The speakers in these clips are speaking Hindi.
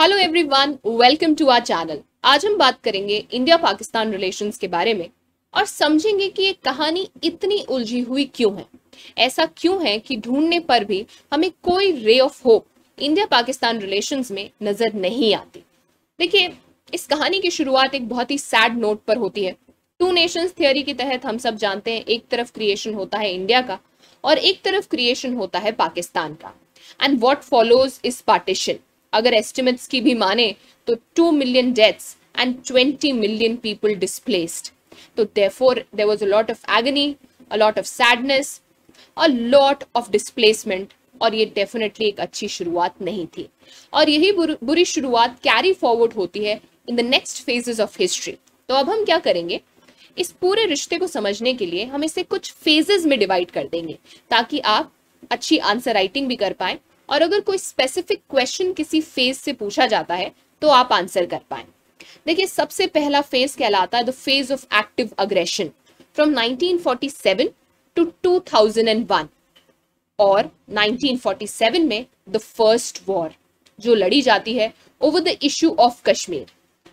Hello everyone welcome to our channel आज हम बात करेंगे इंडिया पाकिस्तान रिलेशंस के बारे में और समझेंगे कि ये कहानी इतनी उलझी हुई क्यों है ऐसा क्यों है कि ढूंढने पर भी हमें कोई ray of hope India Pakistan relations में नजर नहीं आती देखिए इस कहानी की शुरुआत एक बहुत ही सैड नोट पर होती है टू नेशंस थियोरी के तहत हम सब जानते हैं एक तरफ क्रिएशन होता है इंडिया का और एक तरफ क्रिएशन होता है पाकिस्तान का and what follows is partition अगर एस्टिमेट्स की भी माने तो two million deaths and twenty million people displaced तो therefore there was a lot of agony a lot of sadness a lot of displacement और ये डेफिनेटली एक अच्छी शुरुआत नहीं थी और यही बुरी शुरुआत कैरी फॉरवर्ड होती है in the next phases of history तो अब हम क्या करेंगे इस पूरे रिश्ते को समझने के लिए हम इसे कुछ फेजेस में डिवाइड कर देंगे ताकि आप अच्छी आंसर राइटिंग भी कर पाएं और अगर कोई स्पेसिफिक क्वेश्चन किसी फेज से पूछा जाता है तो आप आंसर कर पाए देखिए सबसे पहला फेज कहलाता है the phase of active aggression from 1947 to 2001 और 1947 में द फर्स्ट वॉर जो लड़ी जाती है over the issue of Kashmir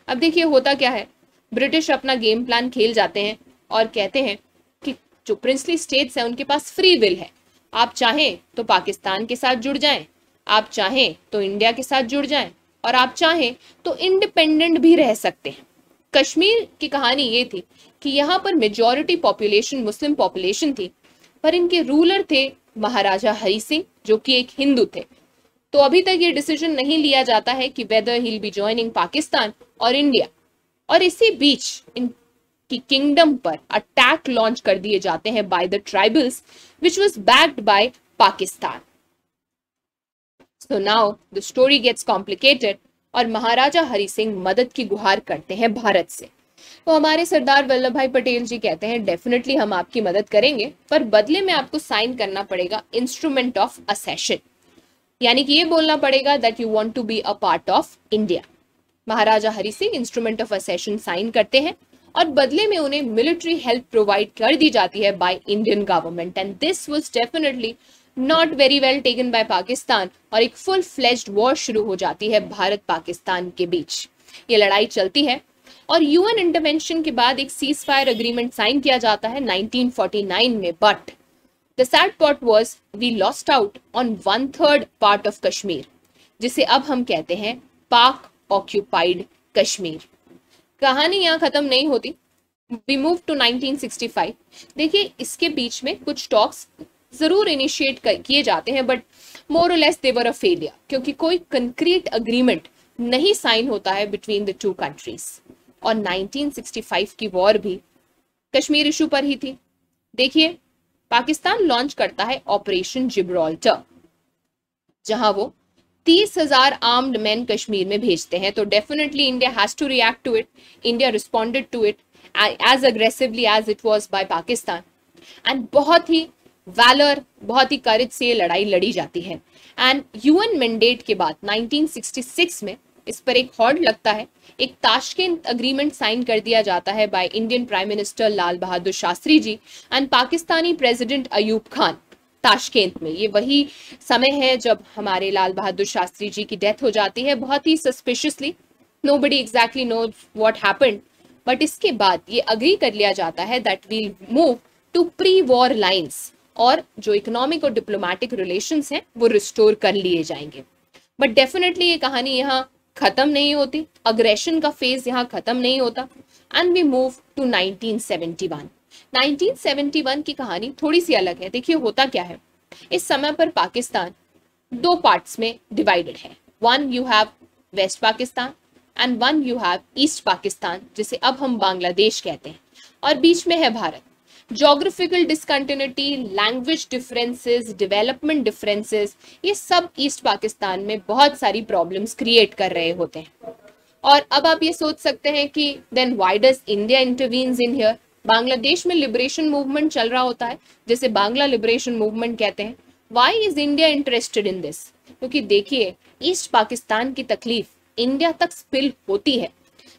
अब देखिए होता क्या है ब्रिटिश अपना गेम प्लान खेल जाते हैं और कहते हैं कि जो प्रिंसली स्टेट्स हैं उनके पास फ्री विल है आप चाहें तो पाकिस्तान के साथ जुड़ जाएं, आप चाहें तो इंडिया के साथ जुड़ जाएं और आप चाहें तो इंडिपेंडेंट भी रह सकते हैं कश्मीर की कहानी ये थी कि यहाँ पर मेजोरिटी पॉपुलेशन मुस्लिम पॉपुलेशन थी पर इनके रूलर थे महाराजा हरी सिंह जो कि एक हिंदू थे तो अभी तक ये डिसीजन नहीं लिया जाता है कि whether he'll be joining Pakistan और इंडिया और इसी बीच इन की किंगडम पर अटैक लॉन्च कर दिए जाते हैं by the tribals which was backed by Pakistan so now the story gets complicated और महाराजा हरि सिंह मदद की गुहार करते हैं भारत से तो हमारे सरदार वल्लभ भाई पटेल जी कहते हैं डेफिनेटली हम आपकी मदद करेंगे पर बदले में आपको साइन करना पड़ेगा इंस्ट्रूमेंट ऑफ असेशन यानी कि ये बोलना पड़ेगा that you want to be a part of India Maharaja Hari Singh instrument of accession sign करते हैं और बदले में उन्हें मिलिट्री हेल्प प्रोवाइड कर दी जाती है by Indian government and this was definitely not very well taken by Pakistan और एक फुल फ्लेज्ड वॉर शुरू हो जाती है भारत पाकिस्तान के बीच ये लड़ाई चलती है और यूएन इंटरवेंशन के बाद एक सीज फायर अग्रीमेंट साइन किया जाता है 1949 में but the sad part was we lost out on one third part of Kashmir जिसे अब हम कहते हैं पाक ऑक्यूपाइड कश्मीर कहानी यहाँ खत्म नहीं होती वी मूव टू 1965 देखिए इसके बीच में कुछ टॉक्स जरूर इनिशिएट किए जाते हैं but more less they were a failure क्योंकि कोई कंक्रीट अग्रीमेंट नहीं साइन होता है बिटवीन द टू कंट्रीज और 1965 की वॉर भी कश्मीर इशू पर ही थी देखिए पाकिस्तान लॉन्च करता है ऑपरेशन जिब्रॉल्टर जहां वो तीस हजार आर्म्ड मैन कश्मीर में भेजते हैं तो definitely India has to react to it India responded to it as aggressively as it was by Pakistan and बहुत ही वैलर बहुत ही करेज से ये लड़ाई लड़ी जाती है एंड यूएन मैंडेट के बाद 1966 में इस पर एक हॉर्ड लगता है एक ताशकंद अग्रीमेंट साइन कर दिया जाता है by Indian prime minister Lal Bahadur Shastri ji and Pakistani president Ayub Khan Tashkent में ये वही समय है जब हमारे लाल बहादुर शास्त्री जी की डेथ हो जाती है बहुत ही suspiciously nobody exactly know what happen but इसके बाद ये अग्री कर लिया जाता है that we'll move to pre war lines और जो इकोनॉमिक और डिप्लोमेटिक रिलेशन हैं वो रिस्टोर कर लिए जाएंगे बट डेफिनेटली ये कहानी यहाँ खत्म नहीं होती अग्रेशन का फेज यहाँ खत्म नहीं होता एंड वी मूव टू 1971 1971 की कहानी थोड़ी सी अलग है देखिए होता क्या है इस समय पर पाकिस्तान दो पार्ट्स में डिवाइडेड है one you have west Pakistan and one you have east Pakistan जिसे अब हम बांग्लादेश कहते हैं और बीच में है भारत geographical discontinuity language differences development differences ये सब ईस्ट पाकिस्तान में बहुत सारी प्रॉब्लम्स क्रिएट कर रहे होते हैं और अब आप ये सोच सकते हैं कि then why does India intervenes in here Bangladesh में लिबरेशन मूवमेंट चल रहा होता है जिसे बांग्ला लिबरेशन मूवमेंट कहते हैं why is India interested in this क्योंकि देखिए ईस्ट पाकिस्तान की तकलीफ इंडिया तक स्पिल होती है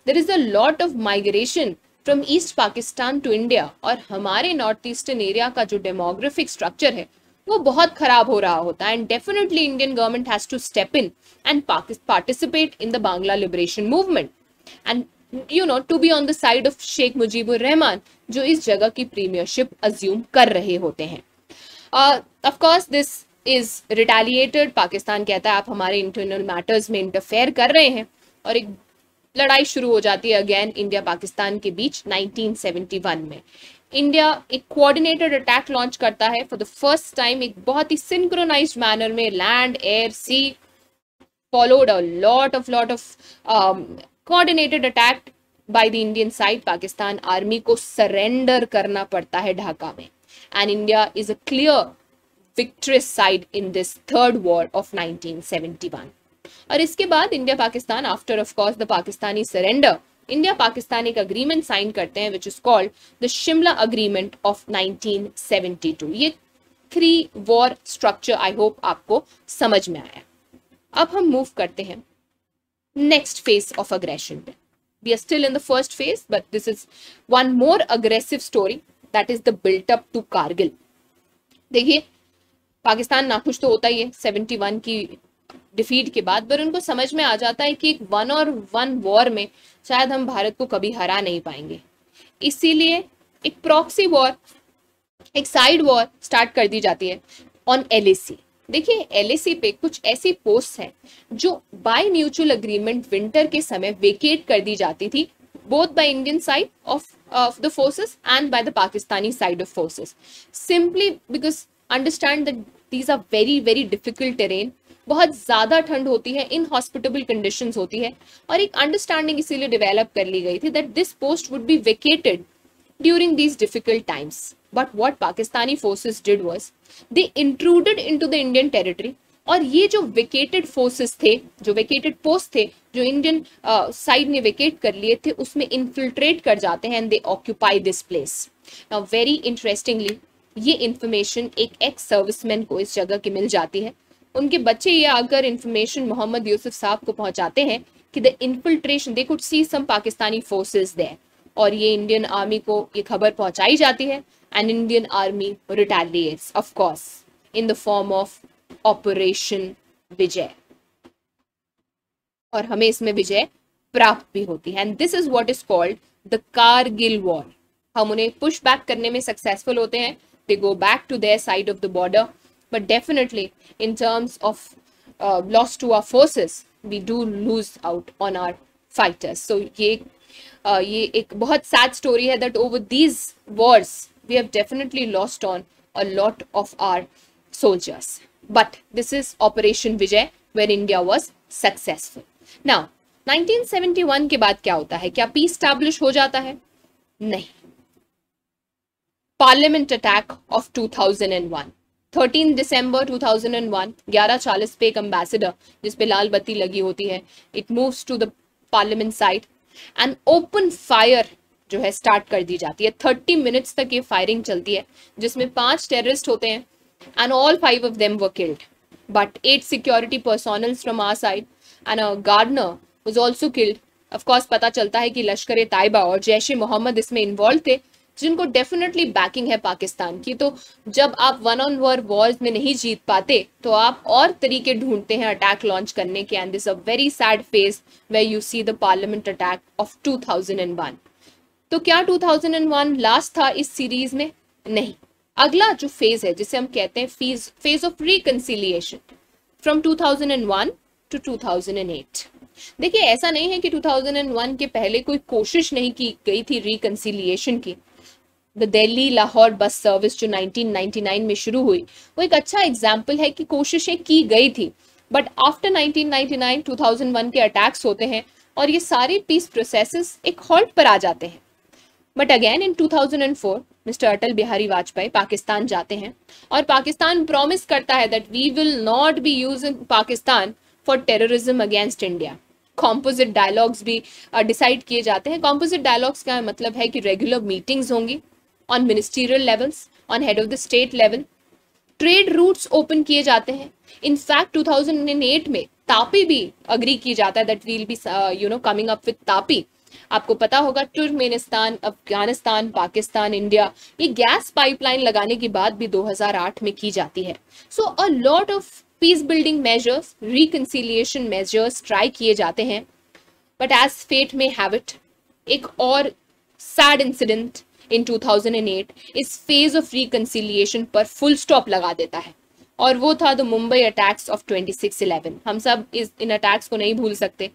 there is a lot of migration from east Pakistan to India और हमारे नॉर्थ ईस्टर्न एरिया का जो डेमोग्राफिक स्ट्रक्चर है वो बहुत खराब हो रहा होता है and definitely Indian government has to step in and participate in the Bangla liberation movement and you know to be on the side of Sheikh Mujibur Rahman जो इस जगह की प्रीमियरशिप अज्यूम कर रहे होते हैं of course this is retaliated Pakistan कहता है आप हमारे इंटरनल मैटर्स में इंटरफेयर कर रहे हैं और एक लड़ाई शुरू हो जाती है अगेन इंडिया पाकिस्तान के बीच 1971 में इंडिया एक कोऑर्डिनेटेड अटैक लॉन्च करता है फॉर द फर्स्ट टाइम एक बहुत ही सिंक्रोनाइज मैनर में land air sea followed a lot of lot of coordinated attack by the Indian side Pakistan army को सरेंडर करना पड़ता है ढाका में and India is a clear victorious side in this third war of 1971 और इसके बाद India Pakistan after of course the Pakistani surrender India Pakistan एक अग्रीमेंट साइन करते हैं which is called the Shimla agreement of 1972 ये three war structure I hope आपको समझ में आया अब हम मूव करते हैं next phase of aggression. We are still in the first phase, but this is one more aggressive story that is the built up to Kargil. देखिए पाकिस्तान नाखुश तो होता ही है 71 की डिफीट के बाद पर उनको समझ में आ जाता है कि एक वन और वन वॉर में शायद हम भारत को कभी हरा नहीं पाएंगे इसीलिए एक प्रॉक्सी वॉर एक साइड वॉर स्टार्ट कर दी जाती है ऑन एलएसी देखिए एलएसी पे कुछ ऐसी पोस्ट हैं जो बाय म्यूचुअल अग्रीमेंट विंटर के समय वेकेट कर दी जाती थी both by Indian side of of the forces and by the Pakistani side of forces simply because understand that these are very very difficult terrain बहुत ज़्यादा ठंड होती है इनहॉस्पिटेबल कंडीशन होती है और एक अंडरस्टैंडिंग इसीलिए डिवेलप कर ली गई थी that this post would be vacated during these difficult times but what Pakistani forces did was they included in to the Indian territory और ये जो वेकेटेड फोर्सेस थे जो वेकेटेड पोस्ट थे जो इंडियन साइड uh, ने वेकेट कर लिए थे उसमें इन्फिल्ट्रेट कर जाते हैं and they occupy this place now very interestingly ये इन्फॉर्मेशन एक एक्स सर्विसमैन को इस जगह की मिल जाती है उनके बच्चे ये आकर इन्फॉर्मेशन मोहम्मद यूसुफ साहब को पहुंचाते हैं कि the infiltration they could see some Pakistani forces दें और ये इंडियन आर्मी को ये खबर पहुंचाई जाती है and Indian army retaliates, of course, in the form of Operation Vijay. और हमें इसमें विजय प्राप्त भी होती है and this is what is called the Kargil war हम उन्हें पुश बैक करने में सक्सेसफुल होते हैं they go back to their side of the border but definitely in terms of loss to our forces we do lose out on our fighters so ये uh, ये एक बहुत सैड स्टोरी है that over these wars we have definitely lost on a lot of our soldiers. But this is Operation Vijay where India was successful. Now 1971 ke baad kya hota hai kya peace establish ho jata hai nahi parliament attack of 2001 13 दिसंबर 2001 11:40 पे एक एम्बेसडर जिसपे लाल बत्ती लगी होती है it moves to the parliament side and open fire जो है स्टार्ट कर दी जाती है थर्टी मिनट्स तक ये फायरिंग चलती है जिसमें पांच टेररिस्ट होते हैं and all five of them were killed but eight security personnel from our side and gardener was also killed of course पता चलता है कि लश्कर ए तायबा और जैश ए मोहम्मद इसमें इन्वॉल्व थे जिनको डेफिनेटली बैकिंग है पाकिस्तान की तो जब आप वन ऑन वर वॉर्स में नहीं जीत पाते तो आप और तरीके ढूंढते हैं अटैक लॉन्च करने के and this a very sad phase way you see the parliament attack of two thousand and one तो क्या 2001 लास्ट था इस सीरीज में नहीं अगला जो फेज है जिसे हम कहते हैं phase phase of reconciliation from 2001 to 2008 देखिए ऐसा नहीं है कि 2001 के पहले कोई कोशिश नहीं की गई थी रिकनसिलियेशन की the Delhi Lahore bus service जो 1999 में शुरू हुई वो एक अच्छा एग्जाम्पल है कि कोशिशें की गई थी बट आफ्टर 1999 2001 के अटैक्स होते हैं और ये सारे पीस प्रोसेस एक हॉल्ट पर आ जाते हैं but again in 2004 mister Atal Bihari Vajpayee Pakistan जाते हैं और पाकिस्तान प्रॉमिस करता है that we will not be use in Pakistan for terrorism against India composite dialogues भी डिसाइड uh, किए जाते हैं कॉम्पोजिट डायलॉग्स का मतलब है कि रेगुलर मीटिंग्स होंगी on ministerial levels on head of the state level trade routes open किए जाते हैं इनफैक्ट एट में तापी भी अग्री किया जाता है that we'll be you know coming up with TAPI आपको पता होगा तुर्कमेनिस्तान अफगानिस्तान पाकिस्तान इंडिया ये गैस पाइपलाइन लगाने की बात भी 2008 में की जाती है so a lot of peace building measures reconciliation measures try किए जाते हैं बट एज फेट में हैव इट एक और सैड इंसिडेंट इन 2008 इस फेज ऑफ रिकन्सिलियेशन पर फुल स्टॉप लगा देता है और वो था द मुंबई अटैक्स ऑफ 2611 हम सब इस इन अटैक्स को नहीं भूल सकते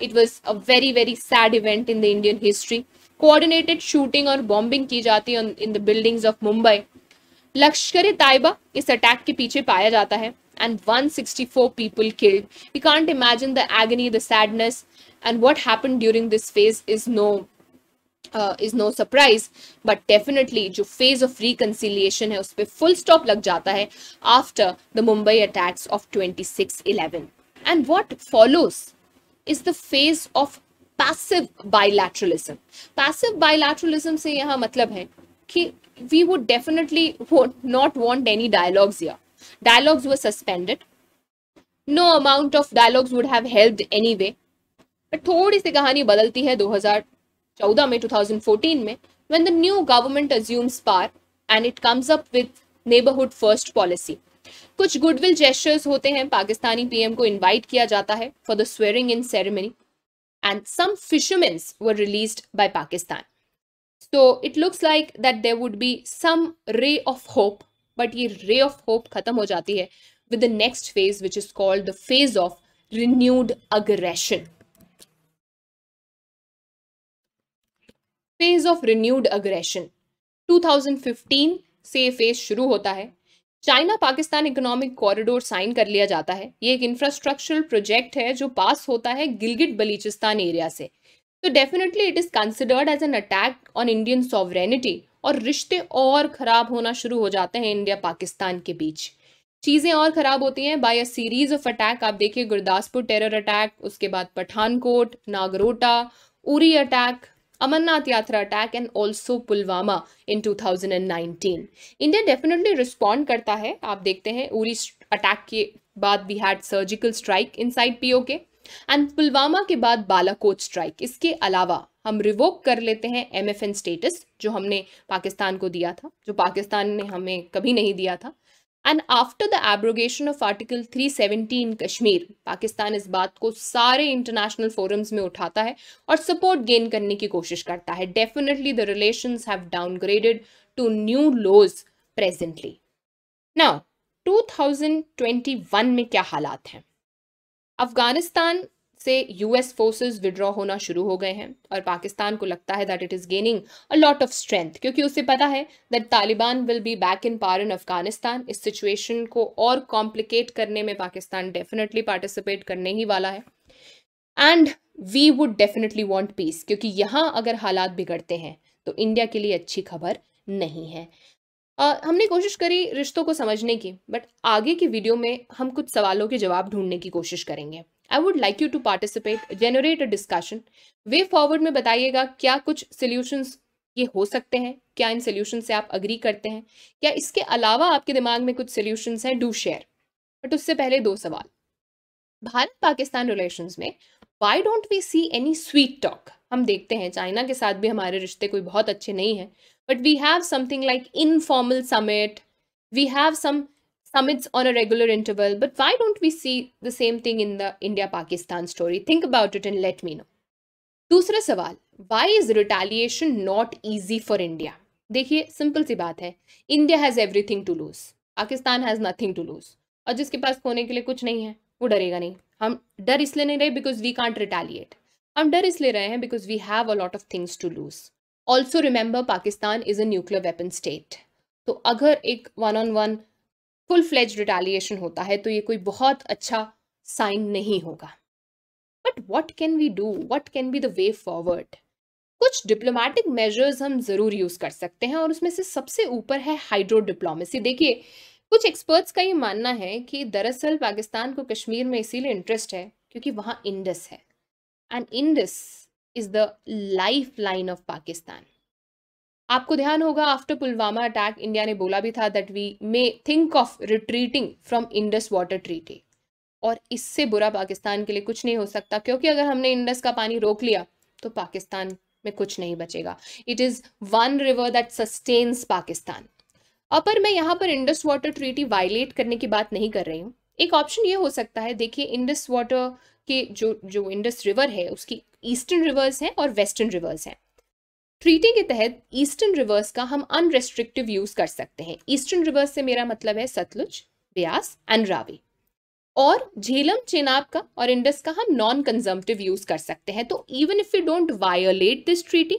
it was a very very sad event in the indian history coordinated shooting or bombing ki jati on in the buildings of mumbai लश्कर Taiba is attack ke पीछे paya जाता hai and 164 people killed. You can't imagine the agony, the sadness, and what happened during this phase is no uh, is no surprise. But definitely, jo phase of reconciliation hai, उस full stop lag जाता hai after the Mumbai attacks of 2611. And what follows? is the phase of passive bilateralism. Passive bilateralism से यहाँ मतलब है कि we would definitely would not want any dialogues here. Dialogues were suspended. No amount of dialogues would have helped anyway. But थोड़ी सी कहानी बदलती है 2014 में 2014 में when the new government assumes power and it comes up with neighborhood first policy. कुछ गुडविल जेस्टर्स होते हैं पाकिस्तानी पीएम को इनवाइट किया जाता है for the swearing in ceremony and some fishermens were released by Pakistan so it looks like that there would be some ray of hope but ये रे ऑफ होप खत्म हो जाती है with the next phase which is called the phase of renewed aggression phase of renewed aggression 2015 से फेज शुरू होता है China Pakistan economic corridor sign कर लिया जाता है ये एक इंफ्रास्ट्रक्चरल प्रोजेक्ट है जो पास होता है गिलगिट बलीचिस्तान एरिया से तो definitely it is considered as an attack on Indian sovereignty और रिश्ते और ख़राब होना शुरू हो जाते हैं इंडिया पाकिस्तान के बीच चीज़ें और ख़राब होती हैं by a series of attack आप देखिए गुरदासपुर टेरर अटैक उसके बाद Pathankot Nagrota Uri attack Amarnath Yatra attack and also Pulwama in 2019. India definitely respond करता है आप देखते हैं उरी अटैक के बाद we had surgical strike inside PoK and Pulwama के बाद बालाकोट स्ट्राइक इसके अलावा हम रिवोक कर लेते हैं एम एफ एन स्टेटस जो हमने पाकिस्तान को दिया था जो पाकिस्तान ने हमें कभी नहीं दिया था and after the abrogation of article 370 in Kashmir Pakistan इस बात को सारे इंटरनेशनल फोरम्स में उठाता है और सपोर्ट गेन करने की कोशिश करता है definitely the relation have downgraded to new lows presently now 2021 में क्या हालात हैं अफगानिस्तान से यूएस फोर्सेस विड्रॉ होना शुरू हो गए हैं और पाकिस्तान को लगता है that it is gaining a lot of strength क्योंकि उसे पता है that Taliban will be back in power in Afghanistan इस सिचुएशन को और कॉम्प्लिकेट करने में पाकिस्तान डेफिनेटली पार्टिसिपेट करने ही वाला है and we would definitely want peace क्योंकि यहाँ अगर हालात बिगड़ते हैं तो इंडिया के लिए अच्छी खबर नहीं है Uh, हमने कोशिश करी रिश्तों को समझने की बट आगे की वीडियो में हम कुछ सवालों के जवाब ढूंढने की कोशिश करेंगे I would like you to participate generate a discussion way forward में बताइएगा क्या कुछ सोल्यूशंस ये हो सकते हैं क्या इन सोल्यूशन से आप अग्री करते हैं क्या इसके अलावा आपके दिमाग में कुछ सोल्यूशन हैं डू शेयर बट उससे पहले दो सवाल भारत पाकिस्तान रिलेशन में why don't we see any sweet talk हम देखते हैं चाइना के साथ भी हमारे रिश्ते कोई बहुत अच्छे नहीं हैं but we have something like informal summit we have some summits on a regular interval, but why don't we see the same thing in the India Pakistan story? Think about it and let me know. दूसरा सवाल why is retaliation not easy for India देखिए सिंपल सी बात है India has everything to lose Pakistan has nothing to lose और जिसके पास खोने के लिए कुछ नहीं है वो डरेगा नहीं हम डर इसलिए नहीं रहे बिकॉज वी कांट रिटेलिएट हम डर इसलिए रहे हैं because we have a lot of things to lose also remember Pakistan is a nuclear weapon state तो अगर एक one on one full fledge retaliation होता है तो ये कोई बहुत अच्छा साइन नहीं होगा but what can we do what can be the way forward कुछ डिप्लोमेटिक मेजर्स हम ज़रूर यूज़ कर सकते हैं और उसमें से सबसे ऊपर है हाइड्रो डिप्लोमेसी देखिए कुछ एक्सपर्ट्स का ये मानना है कि दरअसल पाकिस्तान को कश्मीर में इसीलिए इंटरेस्ट है क्योंकि वहाँ इंडस है and Indus is the life line of Pakistan आपको ध्यान होगा आफ्टर पुलवामा अटैक इंडिया ने बोला भी था that we may think of retreating from Indus water treaty और इससे बुरा पाकिस्तान के लिए कुछ नहीं हो सकता क्योंकि अगर हमने इंडस का पानी रोक लिया तो पाकिस्तान में कुछ नहीं बचेगा it is one river that sustains Pakistan upper मैं यहाँ पर इंडस वाटर ट्रीटी वायलेट करने की बात नहीं कर रही हूँ एक ऑप्शन ये हो सकता है देखिए इंडस वाटर के जो जो इंडस रिवर है उसकी ईस्टर्न रिवर्स हैं और वेस्टर्न रिवर्स हैं ट्रीटी के तहत ईस्टर्न रिवर्स का हम अनरेस्ट्रिक्टिव यूज कर सकते हैं ईस्टर्न रिवर्स से मेरा मतलब है सतलुज ब्यास एंड रावी और झेलम चेनाब का और इंडस का हम नॉन कंजम्पटिव यूज कर सकते हैं तो even if you don't violate this treaty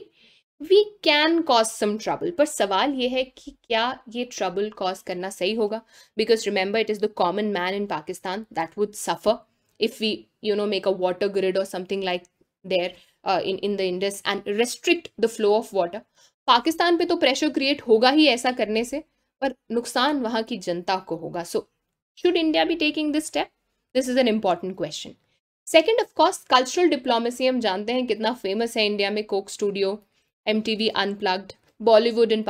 we can cause some trouble पर सवाल यह है कि क्या ये ट्रबल कॉज करना सही होगा because remember it is the common man in Pakistan that would suffer if we you know make a water grid और something like there in in the Indus and restrict the flow of water Pakistan पे तो प्रेशर क्रिएट होगा ही ऐसा करने से पर नुकसान वहाँ की जनता को होगा so should India be taking this step this is an important question second of course cultural diplomacy हम जानते हैं कितना फेमस है इंडिया में Coke Studio M T V unplugged Bollywood so can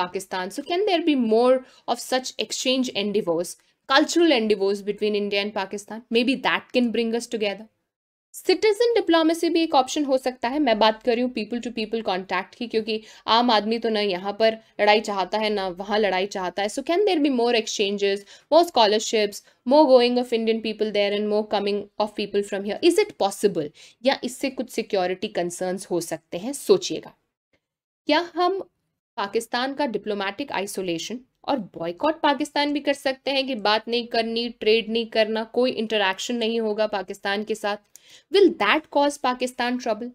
Pakistan. Be more of such exchange and divorce cultural and divorce between India and Pakistan may be that can bring us together citizen diplomacy भी एक ऑप्शन हो सकता है मैं बात कर रही हूँ पीपल टू पीपल कॉन्टैक्ट की क्योंकि आम आदमी तो ना यहाँ पर लड़ाई चाहता है ना वहाँ लड़ाई चाहता है so can there be more exchanges more scholarships more going of Indian people there and more coming of people from here is it possible या इससे कुछ सिक्योरिटी कंसर्न हो सकते हैं सोचिएगा क्या हम पाकिस्तान का डिप्लोमेटिक आइसोलेशन और बॉयकॉट पाकिस्तान भी कर सकते हैं कि बात नहीं करनी ट्रेड नहीं करना कोई इंटरेक्शन नहीं होगा पाकिस्तान के साथ will that cause Pakistan trouble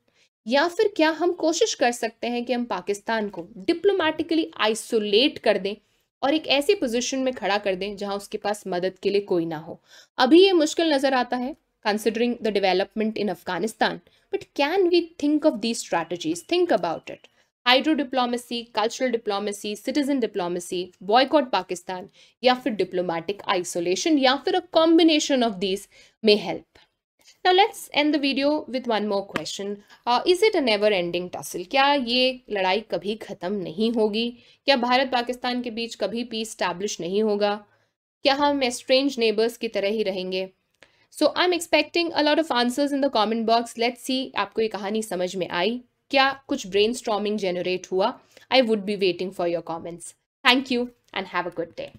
या फिर क्या हम कोशिश कर सकते हैं कि हम पाकिस्तान को डिप्लोमेटिकली आइसोलेट कर दें और एक ऐसी पोजीशन में खड़ा कर दें जहां उसके पास मदद के लिए कोई ना हो अभी ये मुश्किल नज़र आता है considering the development in Afghanistan but can we think of these strategies think about it hydro diplomacy cultural diplomacy citizen diplomacy boycott Pakistan या फिर डिप्लोमेटिक आइसोलेशन या फिर a combination of these may help Now let's end the video with one more question. Uh, is it a never ending tussle? क्या ये लड़ाई कभी ख़त्म नहीं होगी क्या भारत पाकिस्तान के बीच कभी पीस स्टैब्लिश नहीं होगा क्या हम एस्ट्रेंज नेबर्स की तरह ही रहेंगे so I am expecting a lot of answers in the comment box let's see आपको ये कहानी समझ में आई क्या कुछ ब्रेन स्ट्रॉमिंग जेनरेट हुआ I would be waiting for your comments thank you and have a good day